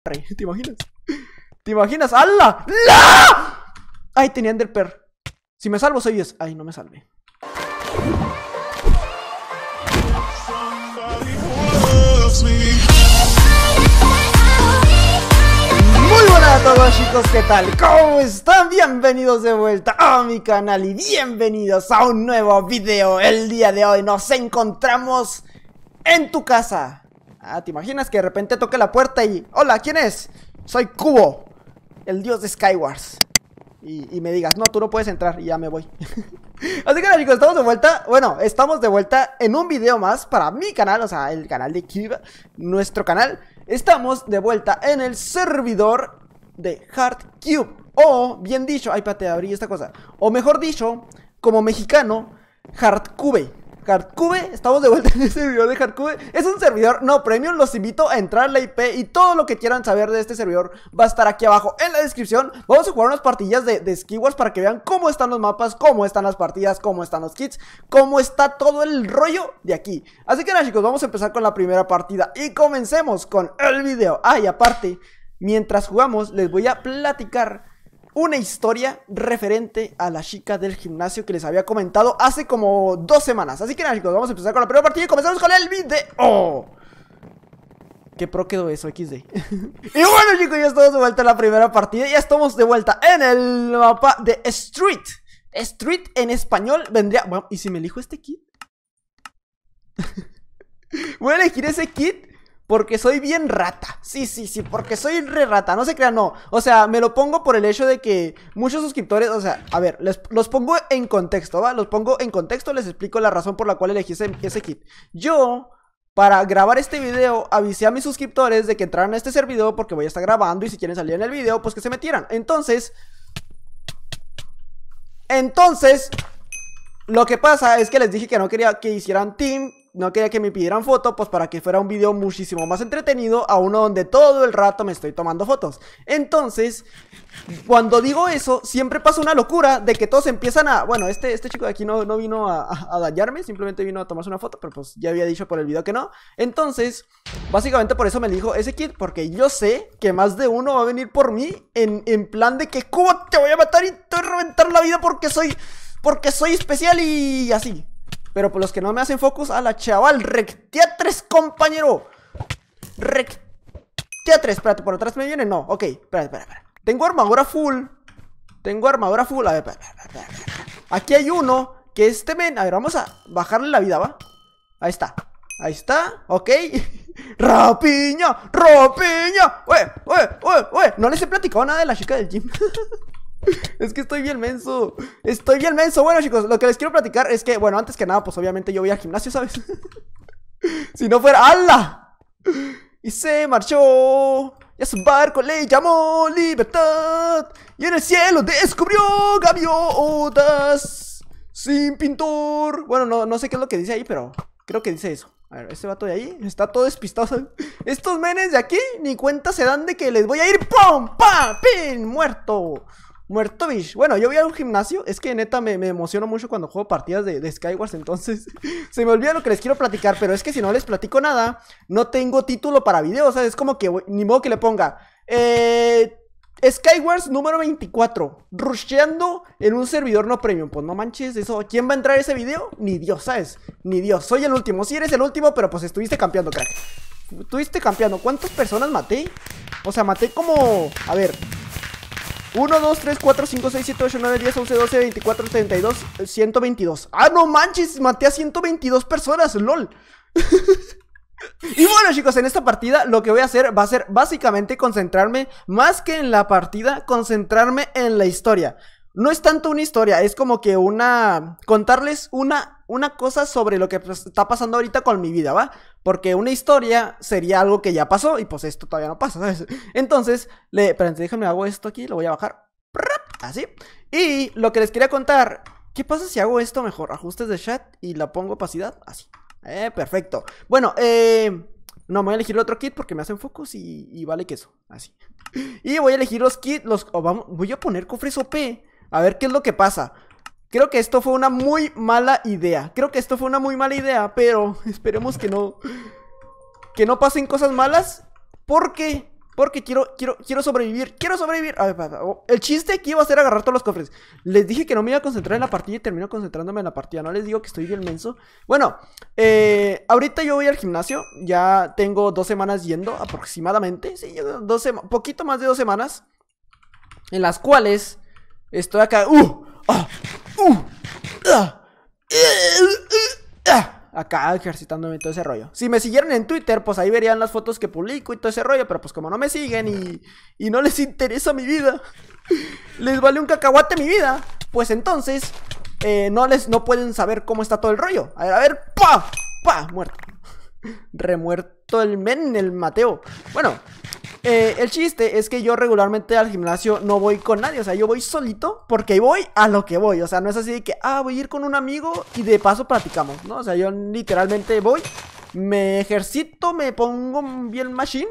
¿Te imaginas? ¿Te imaginas? ¡Hala! ¡La! Ay, tenía Enderper. Si me salvo, soy 10. Ay, no me salve! Muy buenas a todos chicos, ¿qué tal? ¿Cómo están? Bienvenidos de vuelta a mi canal y bienvenidos a un nuevo video. El día de hoy nos encontramos en tu casa. Ah, ¿te imaginas que de repente toque la puerta y... Hola, ¿quién es? Soy Cubo, el dios de Skywars. Y, y me digas, no, tú no puedes entrar y ya me voy. Así que chicos, estamos de vuelta. Bueno, estamos de vuelta en un video más para mi canal, o sea, el canal de Cube, nuestro canal. Estamos de vuelta en el servidor de Cube. O, bien dicho, ay, pate, abrí esta cosa. O mejor dicho, como mexicano, Hardcube. Hardcube, estamos de vuelta en este video de Hardcube. Es un servidor no premium, los invito a entrar la IP y todo lo que quieran saber de este servidor va a estar aquí abajo en la descripción. Vamos a jugar unas partidas de, de para que vean cómo están los mapas, cómo están las partidas, cómo están los kits, cómo está todo el rollo de aquí. Así que nada chicos, vamos a empezar con la primera partida y comencemos con el video. Ah, y aparte, mientras jugamos les voy a platicar una historia referente a la chica del gimnasio que les había comentado hace como dos semanas. Así que nada, chicos, vamos a empezar con la primera partida y comenzamos con el video. Qué pro quedó eso, XD. y bueno, chicos, ya estamos de vuelta en la primera partida. Ya estamos de vuelta en el mapa de Street. Street en español vendría. Bueno, ¿y si me elijo este kit? Voy a elegir ese kit porque soy bien rata. Sí, sí, sí, porque soy re rata. No se crean, no. O sea, me lo pongo por el hecho de que muchos suscriptores, o sea, a ver, los pongo en contexto, ¿va? Los pongo en contexto, les explico la razón por la cual elegí ese, ese kit. Yo, para grabar este video, avisé a mis suscriptores de que entraran a este servidor porque voy a estar grabando y si quieren salir en el video, pues que se metieran. Entonces, entonces, lo que pasa es que les dije que no quería que hicieran team no quería que me pidieran foto, pues para que fuera un video muchísimo más entretenido a uno donde todo el rato me estoy tomando fotos. Entonces, cuando digo eso, siempre pasa una locura de que todos empiezan a... Bueno, este, este chico de aquí no, no vino a, dañarme, simplemente vino a tomarse una foto, pero pues ya había dicho por el video que no. Entonces, básicamente por eso me dijo ese kit porque yo sé que más de uno va a venir por mí en, plan de que ¿Cómo te voy a matar y te voy a reventar la vida porque soy... Porque soy especial y así. Pero por los que no me hacen focus, a la chaval. rectiatres, compañero. Rectiatres, Espérate, por atrás me viene. No, ok. Espérate, espérate, espérate. Tengo armadura full. Tengo armadura full. A ver, espérate, Aquí hay uno que este men. A ver, vamos a bajarle la vida, ¿va? Ahí está. Ahí está. Ok. ¡Rapiña! ¡Rapiña! ¡Ue! ¡Ue, ue, ue! No les he platicado nada de la chica del gym. Es que estoy bien menso. Estoy bien menso. Bueno, chicos, lo que les quiero platicar es que, bueno, antes que nada, pues obviamente yo voy al gimnasio, ¿sabes? si no fuera. ¡Hala! Y se marchó. Y a su barco le llamó libertad. Y en el cielo descubrió gaviotas. Sin pintor. Bueno, no, no sé qué es lo que dice ahí, pero creo que dice eso. A ver, este vato de ahí está todo despistado. Estos menes de aquí ni cuenta se dan de que les voy a ir ¡Pum! ¡Pam! ¡Pin! ¡Muerto! Muerto, bish Bueno, yo voy a un gimnasio. Es que neta me, me emociono mucho cuando juego partidas de, Skywars. Entonces, se me olvida lo que les quiero platicar. Pero es que si no les platico nada, no tengo título para video. O sea, es como que ni modo que le ponga. Eh. Skywars número 24. Rusheando en un servidor no premium. Pues no manches, eso. ¿Quién va a entrar a ese video? Ni Dios, ¿sabes? Ni Dios. Soy el último. Si sí eres el último, pero pues estuviste campeando, crack. Estuviste campeando. ¿Cuántas personas maté? O sea, maté como. A ver, 1, 2, 3, 4, 5, 6, 7, 8, 9, 10, 11, 12, 24, 32, 122 ¡Ah, no manches! Maté a 122 personas, lol Y bueno chicos, en esta partida lo que voy a hacer va a ser básicamente concentrarme, más que en la partida, concentrarme en la historia. No es tanto una historia, es como que una... contarles una una cosa sobre lo que pues, está pasando ahorita con mi vida, ¿va? Porque una historia sería algo que ya pasó y pues esto todavía no pasa, ¿sabes? Entonces, le, espérense, déjenme hago esto aquí, lo voy a bajar. Así. Y lo que les quería contar, ¿qué pasa si hago esto mejor? Ajustes de chat y la pongo opacidad, así. Eh, perfecto. Bueno, eh... No, voy a elegir otro kit porque me hacen focus y, y vale queso. Así. Y voy a elegir los kits. Los, voy a poner cofres OP. A ver qué es lo que pasa. Creo que esto fue una muy mala idea. Creo que esto fue una muy mala idea, pero esperemos que no... Que no pasen cosas malas. Porque... Porque quiero, quiero, quiero sobrevivir. Quiero sobrevivir. Oh, el chiste aquí iba a ser agarrar todos los cofres. Les dije que no me iba a concentrar en la partida y termino concentrándome en la partida. No les digo que estoy bien menso. Bueno, eh, ahorita yo voy al gimnasio. Ya tengo dos semanas yendo aproximadamente. Sí, dos poquito más de dos semanas. En las cuales estoy acá. ¡Uh! ¡Ah! ¡Ah! ¡Ah! Acá ejercitándome todo ese rollo. Si me siguieran en Twitter, pues ahí verían las fotos que publico y todo ese rollo. Pero pues como no me siguen y, y no les interesa mi vida, les vale un cacahuate mi vida. Pues entonces, eh, no les no pueden saber cómo está todo el rollo. A ver, a ver, pa, pa, muerto. Remuerto el men, el Mateo. Bueno, eh, el chiste es que yo regularmente al gimnasio no voy con nadie, o sea, yo voy solito porque voy a lo que voy, o sea, no es así de que, ah, voy a ir con un amigo y de paso platicamos, ¿no? O sea, yo literalmente voy, me ejercito, me pongo bien machine,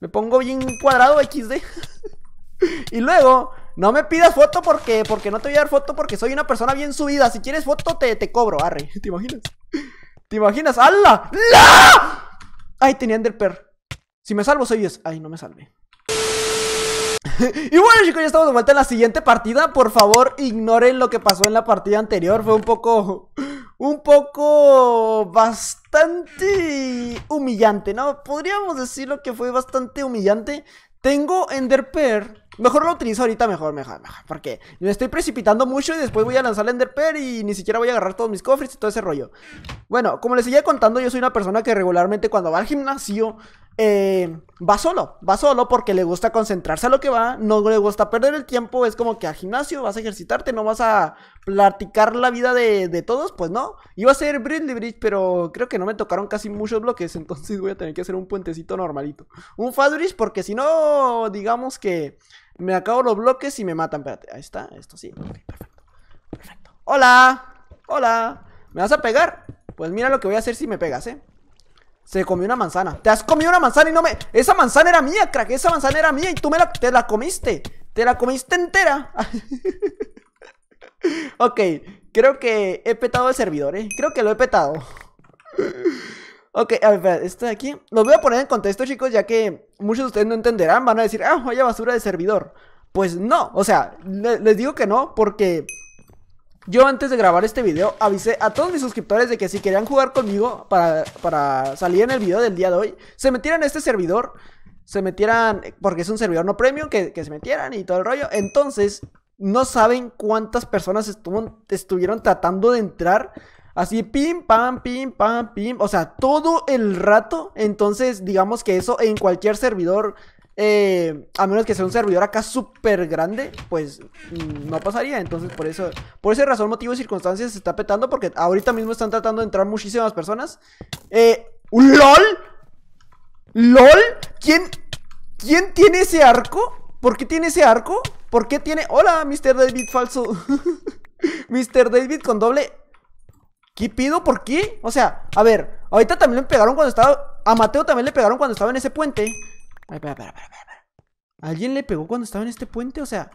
me pongo bien cuadrado XD. y luego, no me pidas foto porque, porque no te voy a dar foto porque soy una persona bien subida. Si quieres foto, te, cobro, arre. ¿Te imaginas? ¿Te imaginas? ¡Hala! ¡La! Ay, tenía Enderper. Si me salvo, soy 10. Ay, no me salve y bueno chicos, ya estamos de vuelta en la siguiente partida Por favor, ignoren lo que pasó en la partida anterior Fue un poco... Un poco... Bastante... Humillante, ¿no? Podríamos decirlo que fue bastante humillante Tengo Ender Mejor lo utilizo ahorita, mejor, mejor, mejor Porque me estoy precipitando mucho y después voy a lanzar el Ender Y ni siquiera voy a agarrar todos mis cofres y todo ese rollo Bueno, como les seguía contando, yo soy una persona que regularmente cuando va al gimnasio eh, va solo, va solo porque le gusta concentrarse a lo que va, no le gusta perder el tiempo, es como que a gimnasio vas a ejercitarte, no vas a platicar la vida de, todos, pues no. Iba a ser Brindle Bridge, pero creo que no me tocaron casi muchos bloques, entonces voy a tener que hacer un puentecito normalito. Un Fast porque si no, digamos que me acabo los bloques y me matan. Espérate, ahí está, esto sí. ok, perfecto, perfecto. Hola, hola, ¿me vas a pegar? Pues mira lo que voy a hacer si me pegas, ¿eh? Se comió una manzana. Te has comido una manzana y no me. Esa manzana era mía, crack. Esa manzana era mía y tú me la... te la comiste. Te la comiste entera. ok, creo que he petado el servidor, ¿eh? Creo que lo he petado. ok, a ver, esto de aquí. Los voy a poner en contexto, chicos, ya que muchos de ustedes no entenderán. Van a decir, ah, vaya basura de servidor. Pues no, o sea, les digo que no, porque yo antes de grabar este video avisé a todos mis suscriptores de que si querían jugar conmigo para, salir en el video del día de hoy, se metieran a este servidor, se metieran, porque es un servidor no premium, que, se metieran y todo el rollo. Entonces, no saben cuántas personas estuvieron tratando de entrar. Así, pim, pam, pim, pam, pim. O sea, todo el rato. Entonces, digamos que eso en cualquier servidor eh, a menos que sea un servidor acá súper grande, pues mm, no pasaría. Entonces, por eso, por esa razón, motivo y circunstancias se está petando. Porque ahorita mismo están tratando de entrar muchísimas personas. Eh, LOL? ¿LOL? ¿Quién, ¿Quién tiene ese arco? ¿Por qué tiene ese arco? ¿Por qué tiene.? Hola, Mr. David falso. Mr. David con doble. ¿Qué pido? ¿Por qué? O sea, a ver, ahorita también le pegaron cuando estaba. A Mateo también le pegaron cuando estaba en ese puente espera, espera, espera, espera. ¿Alguien le pegó cuando estaba en este puente? O sea...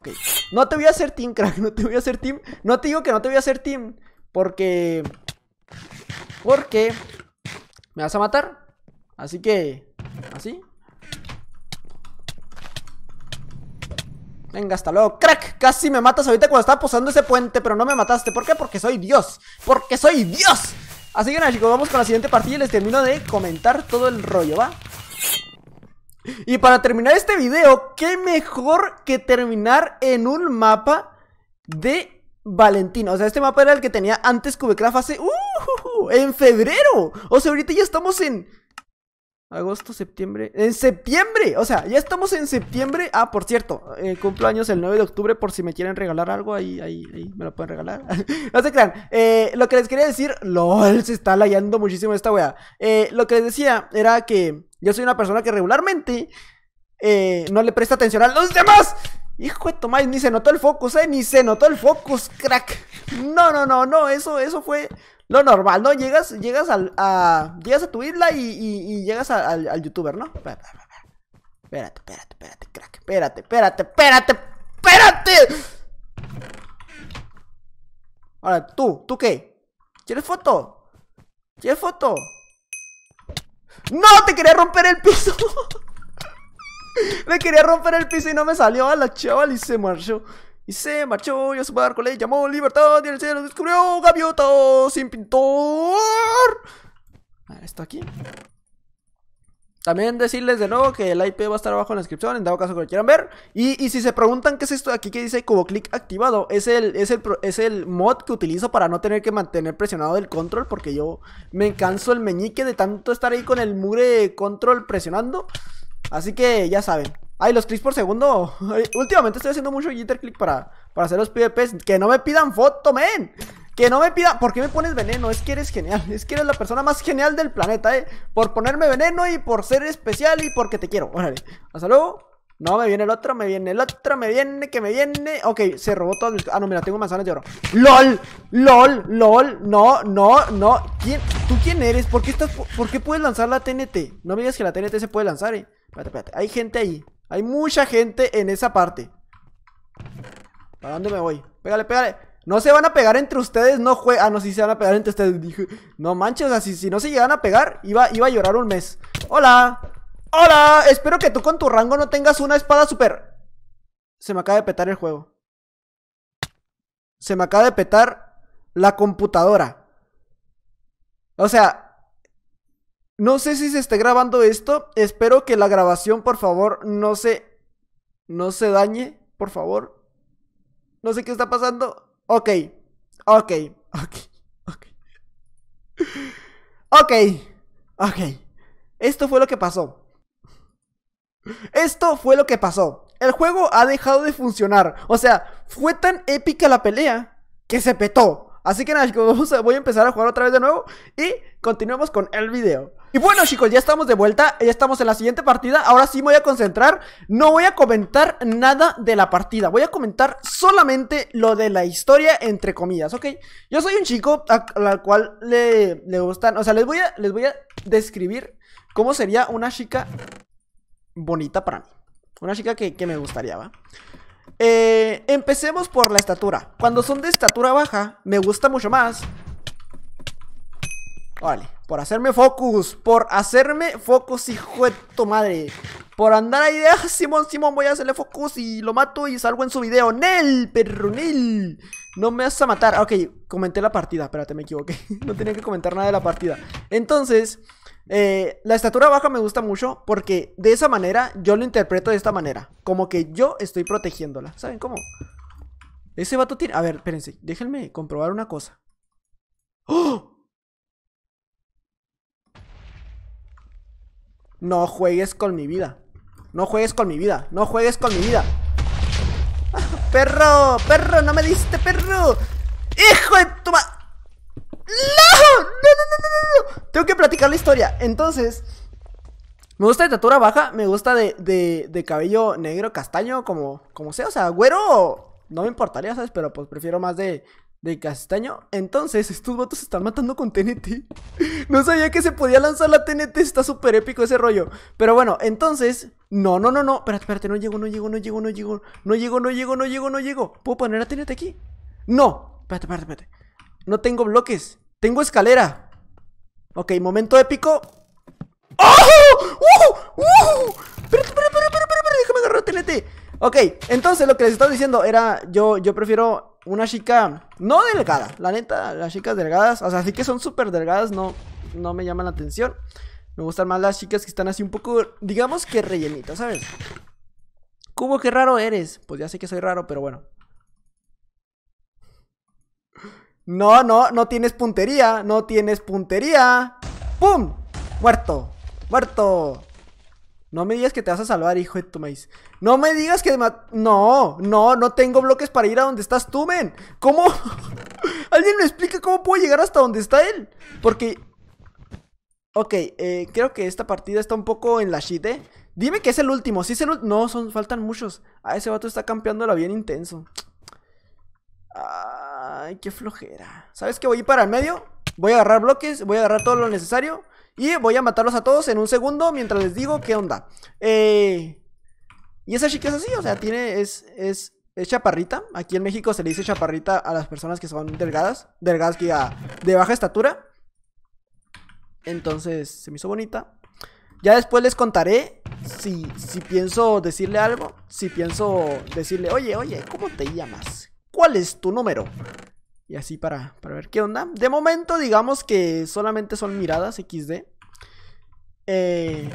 Okay. No te voy a hacer team, crack. No te voy a hacer team. No te digo que no te voy a hacer team. Porque... Porque... Me vas a matar. Así que... Así. Venga, hasta luego. Crack, casi me matas ahorita cuando estaba posando ese puente, pero no me mataste. ¿Por qué? Porque soy Dios. Porque soy Dios. Así que nada, chicos, vamos con la siguiente partida y les termino de comentar todo el rollo, ¿va? Y para terminar este video, qué mejor que terminar en un mapa de Valentina. O sea, este mapa era el que tenía antes Cubecraft hace... Uh, en febrero. O sea, ahorita ya estamos en Agosto, septiembre. ¡En septiembre! O sea, ya estamos en septiembre. Ah, por cierto, eh, años el 9 de octubre. Por si me quieren regalar algo, ahí, ahí, ahí me lo pueden regalar. no se crean. Eh, lo que les quería decir. LOL, se está layando muchísimo esta wea. Eh, lo que les decía era que yo soy una persona que regularmente eh, no le presta atención a los demás. Hijo de Tomás, ni se notó el focus, eh. Ni se notó el focus, crack. No, no, no, no. Eso, eso fue lo normal, ¿no? Llegas, llegas al, a, llegas a tu isla y, y, llegas al, youtuber, ¿no? Espérate, espérate, espérate, crack. Espérate, espérate, espérate, espérate. Ahora, tú, ¿tú qué? ¿Quieres foto? ¿Quieres foto? ¡No! Te quería romper el piso. Me quería romper el piso y no me salió a la chaval y se marchó. Y se marchó y a su barco le llamó Libertad y el cielo descubrió gaviota sin pintor. A ver, esto aquí. También decirles de nuevo que el IP va a estar abajo en la descripción, en dado caso que lo quieran ver. Y, si se preguntan qué es esto de aquí que dice como clic activado, es el, es, el, mod que utilizo para no tener que mantener presionado el control, porque yo me canso el meñique de tanto estar ahí con el mugre control presionando. Así que ya saben, Ay, los clics por segundo. últimamente estoy haciendo mucho jitter click para, para hacer los PvPs. Que no me pidan foto, men. Que no me pidan. ¿Por qué me pones veneno? Es que eres genial. Es que eres la persona más genial del planeta, eh. Por ponerme veneno y por ser especial y porque te quiero. Órale. Hasta luego. No, me viene el otro, me viene el otro, me viene, que me viene. Ok, se robó todo mis. Ah, no, mira, tengo manzanas de oro. ¡Lol! ¡Lol! ¡Lol! No, no, no. ¿Tú quién eres? ¿Por qué, estás... ¿Por qué puedes lanzar la TNT? No me digas que la TNT se puede lanzar, eh. Espérate, espérate. Hay gente ahí. Hay mucha gente en esa parte. ¿Para dónde me voy? Pégale, pégale. No se van a pegar entre ustedes, no juegan. Ah, no, si se van a pegar entre ustedes. No manches, o sea, si, no se llegan a pegar, iba, iba a llorar un mes. ¡Hola! ¡Hola! Espero que tú con tu rango no tengas una espada super. Se me acaba de petar el juego. Se me acaba de petar la computadora. O sea, no sé si se esté grabando esto. Espero que la grabación, por favor, no se. No se dañe, por favor. No sé qué está pasando. Ok. Ok. Ok. Ok. Ok. Ok. Esto fue lo que pasó. Esto fue lo que pasó. El juego ha dejado de funcionar. O sea, fue tan épica la pelea que se petó. Así que nada, chicos, voy a empezar a jugar otra vez de nuevo y continuemos con el video. Y bueno, chicos, ya estamos de vuelta, ya estamos en la siguiente partida. Ahora sí me voy a concentrar, no voy a comentar nada de la partida. Voy a comentar solamente lo de la historia, entre comillas, ¿ok? Yo soy un chico al cual le, gustan, o sea, les voy, a, les voy a describir cómo sería una chica bonita para mí. Una chica que, que me gustaría, ¿va? Eh, empecemos por la estatura. Cuando son de estatura baja, me gusta mucho más. vale por hacerme focus, por hacerme focus, hijo de tu madre. Por andar ahí de, ah, Simón, Simón, voy a hacerle focus y lo mato y salgo en su video. ¡Nel, perro, Nel! No me vas a matar. Ok, comenté la partida, espérate, me equivoqué. no tenía que comentar nada de la partida. Entonces, eh, la estatura baja me gusta mucho porque de esa manera yo lo interpreto de esta manera. Como que yo estoy protegiéndola. ¿Saben cómo? Ese vato tiene... A ver, espérense. Déjenme comprobar una cosa. ¡Oh! No juegues con mi vida. No juegues con mi vida. No juegues con mi vida. ¡Perro! ¡Perro! ¡No me diste, perro! ¡Hijo de tu madre! ¡No! ¡No, no, no, no, no! Tengo que platicar la historia. Entonces, me gusta de estatura baja, me gusta de, de, cabello negro, castaño, como, como sea. O sea, güero no me importaría, ¿sabes? Pero pues prefiero más de, de castaño. Entonces, estos votos se están matando con TNT. No sabía que se podía lanzar la TNT, está súper épico ese rollo. Pero bueno, entonces. No, no, no, no. Espérate, espérate, no llego, no llego, no llego, no llego. No llego, no llego, no llego, no llego. ¿Puedo poner la TNT aquí? No. Espérate, espérate, espérate. No tengo bloques. Tengo escalera. Ok, momento épico. ¡Oh! ¡Uh! ¡Uh! pero, pero, pero, pero! déjame agarrar TNT. Ok, entonces lo que les estaba diciendo era, yo, yo prefiero una chica no delgada. La neta, las chicas delgadas, o sea, sí que son súper delgadas, no, no me llaman la atención. Me gustan más las chicas que están así un poco, digamos que rellenitas, ¿sabes? Cubo, qué raro eres. Pues ya sé que soy raro, pero bueno. No, no, no tienes puntería, no tienes puntería. ¡Pum! Muerto, muerto. No me digas que te vas a salvar, hijo de tu maíz. No me digas que... No, no, no tengo bloques para ir a donde estás tú, men. ¿Cómo? ¿Alguien me explica cómo puedo llegar hasta donde está él? Porque... Ok, eh, creo que esta partida está un poco en la shit, ¿eh? Dime que es el último. Si ¿Sí es el último... No, son... faltan muchos. Ah, ese vato está campeándola bien intenso. Ay, qué flojera. ¿Sabes qué? Voy a ir para el medio. Voy a agarrar bloques, voy a agarrar todo lo necesario. Y voy a matarlos a todos en un segundo mientras les digo qué onda. Eh, y esa chica es así, o sea, tiene. Es, chaparrita. Aquí en México se le dice chaparrita a las personas que son delgadas. Delgadas que de baja estatura. Entonces, se me hizo bonita. Ya después les contaré si, si pienso decirle algo. Si pienso decirle, oye, oye, ¿cómo te llamas? ¿cuál es tu número? Y así para, ver qué onda. De momento, digamos que solamente son miradas XD. Eh,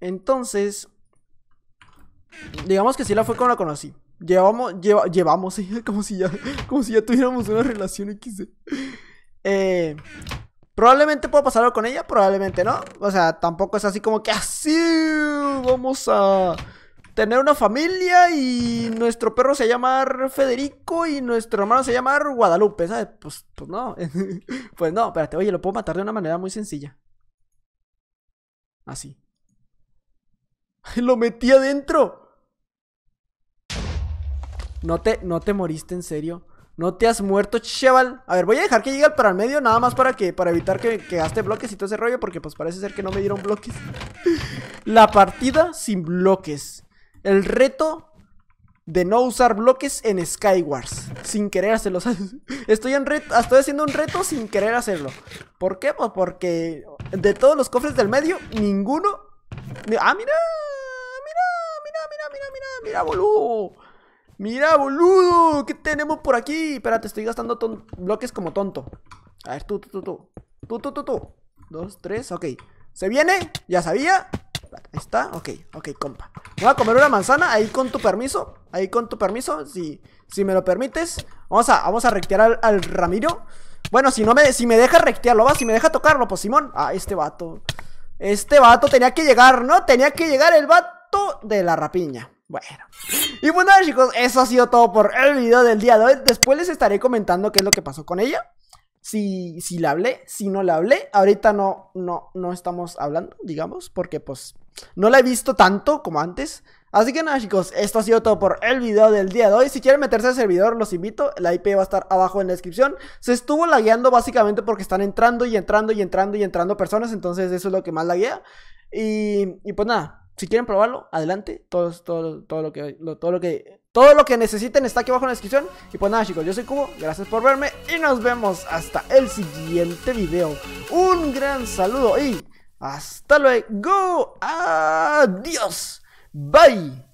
entonces, digamos que sí la fue cuando la conocí. Llevamos, lleva, llevamos, como, si ya, como si ya tuviéramos una relación XD. Eh, Probablemente puedo pasarlo con ella, probablemente no. O sea, tampoco es así como que así ah, vamos a tener una familia y nuestro perro se llamar Federico y nuestro hermano se llama Guadalupe, ¿sabes? Pues, pues no. pues no, espérate, oye, lo puedo matar de una manera muy sencilla. Así. lo metí adentro. No te, no te moriste en serio. No te has muerto, cheval. A ver, voy a dejar que llegue para el medio, nada más para que, para evitar que, que gaste bloques y todo ese rollo, porque pues parece ser que no me dieron bloques. La partida sin bloques. El reto de no usar bloques en Skywars. Sin querer hacerlo. Estoy, en reto, estoy haciendo un reto sin querer hacerlo. ¿Por qué? Pues porque de todos los cofres del medio, ninguno. ¡Ah, mira! ¡Mira! ¡Mira, mira, mira, mira! ¡Mira, boludo! ¡Mira, boludo! ¿Qué tenemos por aquí? Espérate, estoy gastando bloques como tonto. A ver, tú, tú, tú, tú. Tú, tú, tú, tú. Dos, tres, ok. ¿Se viene? Ya sabía está, ok, ok, compa. Me voy a comer una manzana, ahí con tu permiso. Ahí con tu permiso, si, si me lo permites. Vamos a, vamos a rectear al, Ramiro. Bueno, si no me, si me deja rectearlo, va, si me deja tocarlo, pues Simón. Ah, este vato. Este vato tenía que llegar, ¿no? Tenía que llegar el vato de la rapiña. Bueno. Y bueno, pues chicos, eso ha sido todo por el video del día de hoy. Después les estaré comentando qué es lo que pasó con ella. Si, si la hablé, si no la hablé. Ahorita no, no, no estamos hablando, digamos, porque pues no la he visto tanto como antes. Así que nada chicos, esto ha sido todo por el video del día de hoy. Si quieren meterse al servidor, los invito. La IP va a estar abajo en la descripción. Se estuvo lagueando básicamente porque están entrando y entrando y entrando y entrando personas. Entonces eso es lo que más laguea. Y, y pues nada, si quieren probarlo, adelante. Todo, todo, todo, lo que, todo, lo que, todo lo que necesiten está aquí abajo en la descripción. Y pues nada chicos, yo soy Cubo, gracias por verme y nos vemos hasta el siguiente video. Un gran saludo y hasta luego. Adiós. Bye.